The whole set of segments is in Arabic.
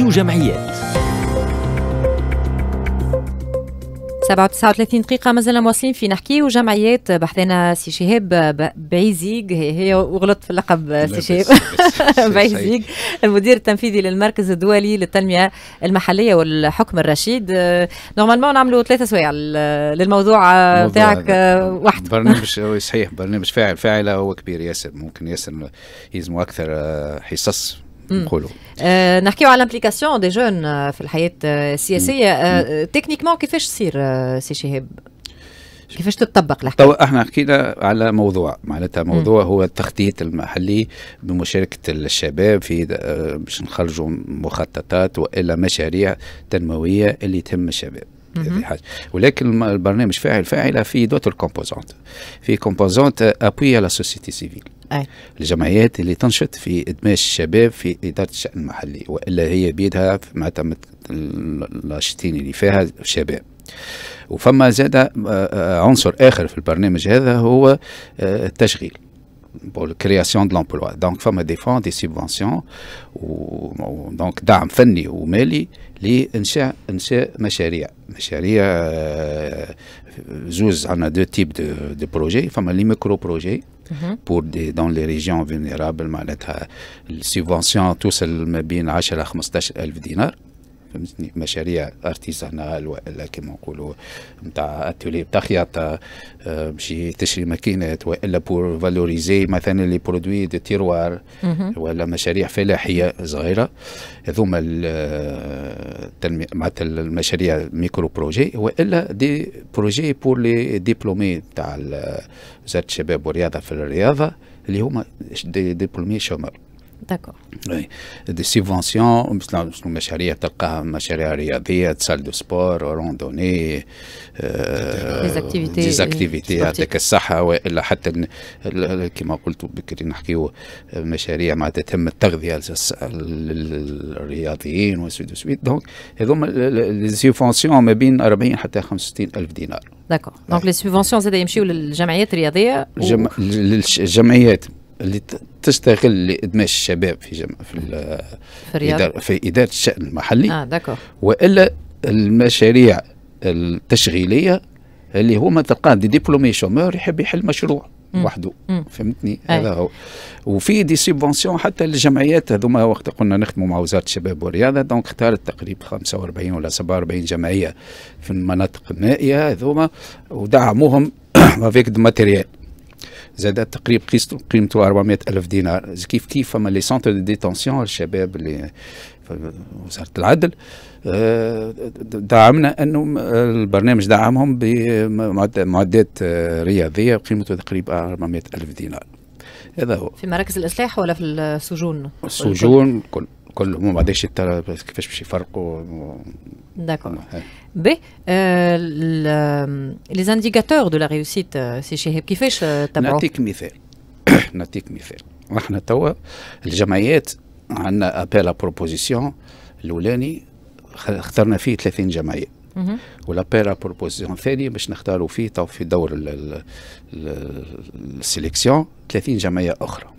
تركي وجمعيات 37 دقيقة مازلنا مواصلين في نحكي وجمعيات بحثنا سي شهاب بعيزيغ هي, هي وغلطت في اللقب سي شهاب بعيزيغ المدير التنفيذي للمركز الدولي للتنمية المحلية والحكم الرشيد نورمالمون نعملوا ثلاثة سوايع للموضوع بتاعك وحده برنامج صحيح برنامج فاعل فاعلة هو كبير ياسر ممكن ياسر يلزموا أكثر آه، حصص نقولوا نحكيو على الامبليكاسيون دي جون في الحياه euh, السياسيه تكنيكمون mm. euh, mm. كيفاش تصير euh, سي شهاب كيفاش تطبق الحكايه؟ تو احنا حكينا على موضوع معناتها mm. موضوع م. هو التخطيط المحلي بمشاركه الشباب في آه، باش نخرجوا مخططات والا مشاريع تنمويه اللي تهم الشباب mm-hmm. حاجه ولكن البرنامج فاعل فاعله في دوتر كومبوزونت في كومبوزونت ابوي على سوسيتي سيفيل أي. الجمعيات اللي تنشط في إدماج الشباب في إدارة الشأن المحلي وإلا هي بيدها معناتها الناشطين اللي فيها شباب وفما زاد آه، آه، عنصر آخر في البرنامج هذا هو آه، التشغيل بول كرياسيون دو de دونك فما دي فون دي سيبفونسيون دونك دعم فني ومالي لانشاء انشاء مشاريع مشاريع زوز عندنا دو تيب دو بروجي فما لي ميكرو بروجي Mhm. pour des, dans les régions vulnérables subvention السيفونسيون توصل 10 bien 10 000 dinars. فهمتني مشاريع ارتيزانال والا كما نقولوا نتاع اتولي نتاع خياطه آه، باش تشري ماكينات والا بور فالوريزي مثلا لي برودوي دو تيروار ولا مشاريع فلاحيه صغيره هذوما آه، معناتها المشاريع ميكرو بروجي والا دي بروجي بور لي ديبلومي تاع وزاره الشباب والرياضه في الرياضه اللي هما دي ديبلومي شومر D'accord. Oui. دي سيفونسيون مثلا مشاريع تلقاها مشاريع رياضية سال دو سبور روندوني دي اكتيفيتي دي اكتيفيتي يعطيك الصحة والا حتى كما قلت بكري نحكيو مشاريع معناتها تتم التغذية للرياضيين وسويت وسويت دونك هذوما لي سيفونسيون ما بين 40 حتى 65 ألف دينار داكور دونك لي سيبفونسيون زاد يمشيو للجمعيات الرياضية الجمعيات اللي تشتغل لادماج الشباب في جم... في في, إدار... في اداره الشان المحلي اه داكور والا المشاريع التشغيليه اللي هما تلقاه دي ديبلومي شومور يحب يحل مشروع وحده فهمتني هذا هو وفي دي سيبونسيون حتى للجمعيات هذوما وقت قلنا نخدموا مع وزاره الشباب والرياضه دونك اختارت تقريبا 45 ولا 47 جمعيه في المناطق النائيه هذوما ودعموهم افيك دو ماتيريال زادت تقريبا قيمته 400 ألف دينار كيف كيف فما لي سونتر دي ديتونسيون الشباب اللي وزارة العدل آه، دعمنا أنه البرنامج دعمهم بمعدات آه، رياضية قيمته تقريبا 400 ألف دينار هذا هو في مراكز الإصلاح ولا في السجون؟ السجون كل كلهم ما بعدش كيفاش باش يفرقوا D'accord. B, euh, le, les indicateurs de la réussite, سي شهاب كيفاش تبعوا؟ نعطيك مثال نعطيك مثال نحن توا الجمعيات عندنا ابيل بروبوزيسيون الاولاني اخترنا فيه 30 جمعيه والابيل بروبوزيسيون الثاني باش نختاروا فيه تو في دور السيليكسيون 30 جمعيه اخرى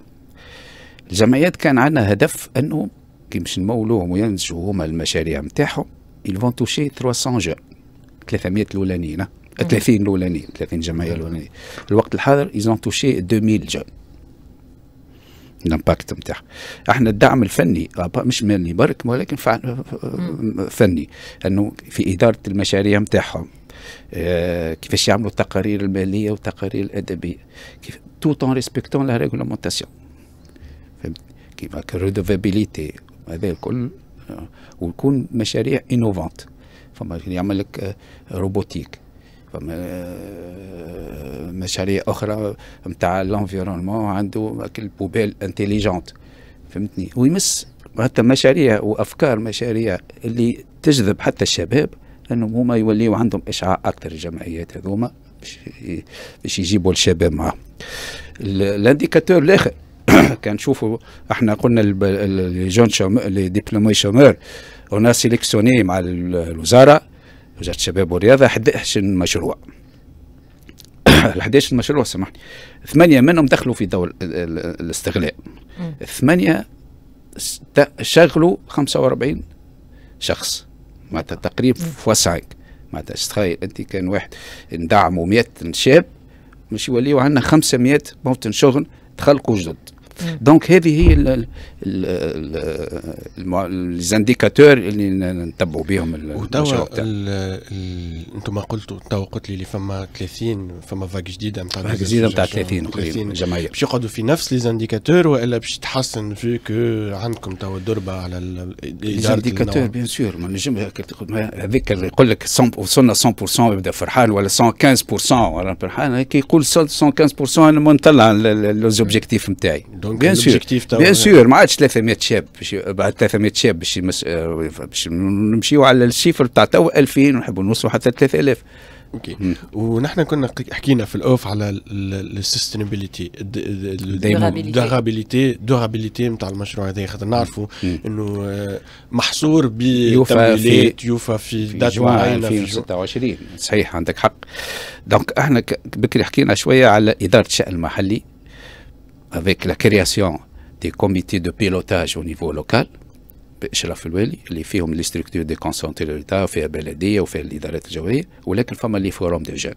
الجمعيات كان عندنا هدف انه كي باش نمولوهم وينتجوا هما المشاريع نتاعهم ils vont toucher 300 جون 300 الاولانيين 30 الاولانيين 30 جمعيه الاولانيه الوقت الحاضر ils ont touché 2000 جون الامباكت نتاعها احنا الدعم الفني مش مالي برك ولكن فني انه في اداره المشاريع نتاعهم كيفاش يعملوا التقارير الماليه والتقارير الادبيه كيف تو اون ريسبكتون لا ريغلومونتاسيون فهمت كيما الريدوفابيليتي هذا الكل ويكون مشاريع انوفانت فما يعمل لك آه، روبوتيك فما آه، مشاريع اخرى نتاع لانفيرونمون عنده بوبيل انتيليجونت فهمتني ويمس حتى مشاريع وافكار مشاريع اللي تجذب حتى الشباب انهم هما يوليوا عندهم اشعاع اكثر الجمعيات هذوما باش يجيبوا الشباب معاهم الانديكاتور الاخر كنشوفوا احنا قلنا لي جون لي ديبلومي شومور اون سيليكسيوني مع الوزاره وزاره الشباب والرياضه 11 مشروع 11 مشروع سامحني ثمانيه منهم دخلوا في دور الاستغلال ثمانيه شغلوا 45 شخص معناتها تقريبا فوا 5 معناتها تخيل انت كان واحد ندعموا 100 شاب مش يوليو عندنا 500 موطن شغل خلقوا جدد دونك هذه هي ليزانديكاتور اللي نتبعوا بهم وتوا انتم قلتوا توا قلت لي اللي فما 30 فما فاك جديده نتاع فاك جديده نتاع 30 30 جمعيه باش يقعدوا في نفس ليزانديكاتور والا باش تحسن في كو عندكم توا الدربه على ليزانديكاتور بيان سور ما نجم هذاك يقول لك وصلنا 100% يبدا فرحان ولا 115% ولا فرحان كي يقول 115% انا ما نطلع لوزوبجيكتيف نتاعي دونك بيان سور بيان سور ما عادش 300 شاب باش بعد 300 شاب باش آه، باش نمشيو على الشيفر تاع تو 2000 ونحبوا نوصلوا حتى 3000 اوكي ونحن كنا حكينا في الاوف على السستينابيليتي الدورابيليتي الدورابيليتي نتاع المشروع هذا خاطر نعرفوا انه آه، محصور ب يوفا في دات معينه 2026 صحيح عندك حق دونك احنا بكري حكينا شويه على اداره الشان المحلي avec la création des comités de pilotage au niveau local, chez la les firmes, les structures de concentration, de l'État, ou les forums de jeunes.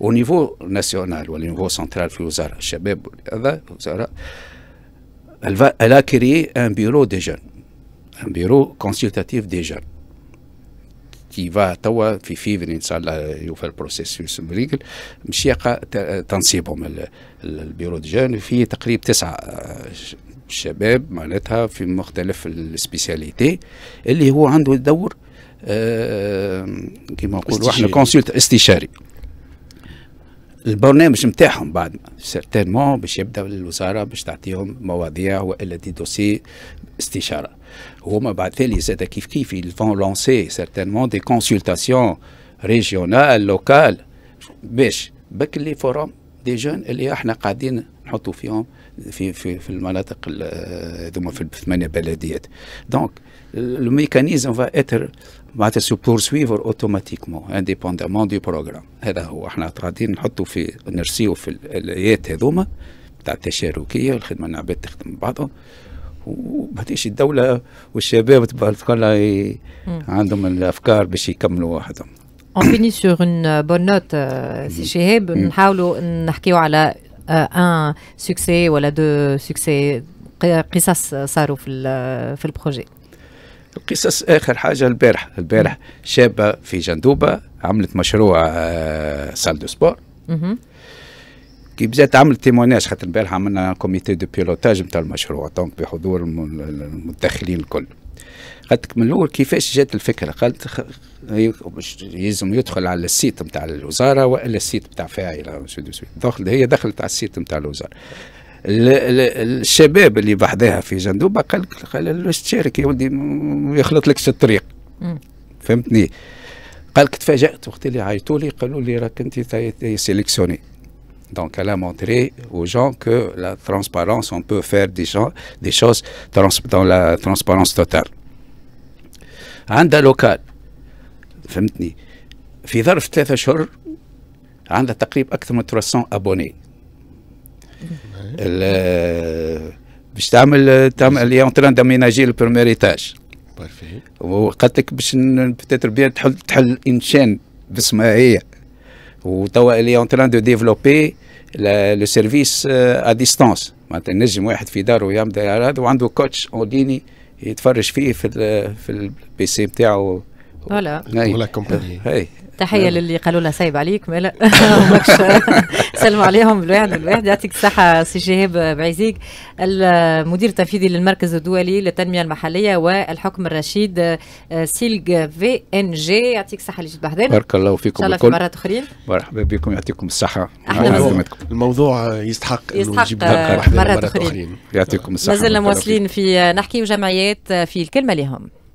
Au niveau national ou au niveau central, elle a créé un bureau des jeunes, un bureau consultatif des jeunes. كي فا توا في فيفري ان شاء الله يوفى البروسيسوس بريكل يقى تنصيبهم البيرو دي جون فيه تقريب تسعه آه، شباب معناتها في مختلف السبيسياليتي اللي هو عنده دور آه، كيما نقولوا احنا كونسلت استشاري البرنامج نتاعهم بعد سيرتينمون باش يبداو للوزاره باش تعطيهم مواضيع والا دي دوسي استشاره هما بعد تالي زاد كيف كيف يلفون لونسي سيرتينمون دي كونسلتاسيون ريجيونال لوكال باش بك لي فورم دي جون اللي احنا قاعدين نحطوا فيهم في في في المناطق هذوما آه، في الثمانيه بلديات دونك لو ميكانيزم فا اتر معناتها سو بورسويفر اوتوماتيكمون انديبوندامون دو بروغرام هذا هو احنا قاعدين نحطوا في نرسيو في الايات هذوما تاع التشاركيه الخدمه العباد تخدم بعضهم وبعديش الدوله والشباب تبقى عندهم الافكار باش يكملوا وحدهم اون فيني سور اون بون نوت سي شهاب نحاولوا نحكيو على ان آه، سوكسي آه، ولا دو سوكسي قصص صاروا في في البروجي القصص اخر حاجه البارح البارح شابه في جندوبه عملت مشروع سال دو سبور كي بدات عملت تيموناج خاطر البارحه عملنا كوميتي دو بيلوتاج نتاع المشروع دونك بحضور المتدخلين الكل قالت من الاول كيفاش جات الفكره قالت يلزم يدخل على السيت نتاع الوزاره والا السيت نتاع فاعل دخل هي دخلت على السيت نتاع الوزاره الشباب اللي بحذاها في جندوبه قال قال تشارك يا ولدي يخلط يخلطلكش الطريق فهمتني قال تفاجات وقت اللي عيطوا لي قالوا لي راك انت سيليكسيوني Donc, elle a montré aux gens que la transparence, on peut faire des, gens, des choses trans, dans la transparence totale. عند لوكال فهمتني في ظرف ثلاثة شهور عندها تقريبا أكثر من 300 أبوني باش تعمل تعمل اللي اون داميناجي البريمير ايتاج وقالت لك باش بتاتر بيان تحل تحل انشان باسمها هي وتوا اللي اون تران دو ديفلوبي لو سيرفيس ا ديستانس معناتها نجم واحد في داره يبدا هذا وعنده كوتش اون يتفرج فيه في في البي سي نتاعو فوالا ولا كومباني تحيه للي قالوا لها سايب عليك مالا سلموا عليهم الواحد الواحد يعطيك الصحه سي شهاب بعزيق المدير التنفيذي للمركز الدولي للتنميه المحليه والحكم الرشيد آه، سيلج في ان جي يعطيك الصحه اللي جيت بحذانا بارك الله فيكم ان شاء الله في مرات اخرين مرحبا بكم يعطيكم الصحه الموضوع يستحق يستحق مرات اخرين يعطيكم الصحه مازلنا مواصلين في نحكي جمعيات في الكلمه لهم